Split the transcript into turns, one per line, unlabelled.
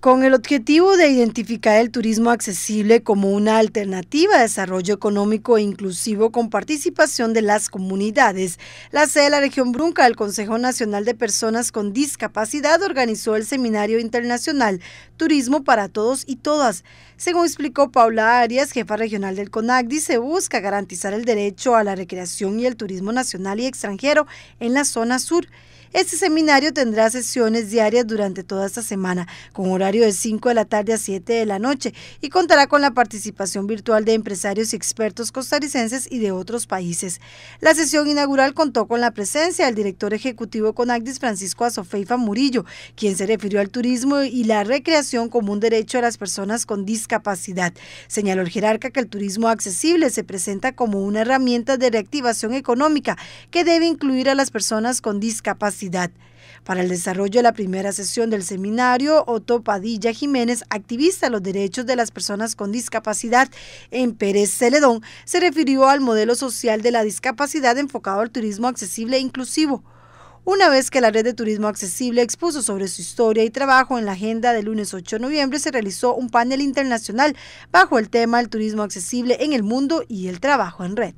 Con el objetivo de identificar el turismo accesible como una alternativa a desarrollo económico e inclusivo con participación de las comunidades, la sede de la región Brunca del Consejo Nacional de Personas con Discapacidad organizó el seminario internacional Turismo para Todos y Todas. Según explicó Paula Arias, jefa regional del CONACDI, se busca garantizar el derecho a la recreación y el turismo nacional y extranjero en la zona sur. Este seminario tendrá sesiones diarias durante toda esta semana, con horario de 5 de la tarde a 7 de la noche, y contará con la participación virtual de empresarios y expertos costarricenses y de otros países. La sesión inaugural contó con la presencia del director ejecutivo CONACDIS, Francisco Azofeifa Murillo, quien se refirió al turismo y la recreación como un derecho a las personas con discapacidad. Señaló el jerarca que el turismo accesible se presenta como una herramienta de reactivación económica que debe incluir a las personas con discapacidad para el desarrollo de la primera sesión del seminario, Otto Padilla Jiménez, activista de los derechos de las personas con discapacidad en Pérez Celedón, se refirió al modelo social de la discapacidad enfocado al turismo accesible e inclusivo. Una vez que la red de turismo accesible expuso sobre su historia y trabajo en la agenda del lunes 8 de noviembre, se realizó un panel internacional bajo el tema el turismo accesible en el mundo y el trabajo en red.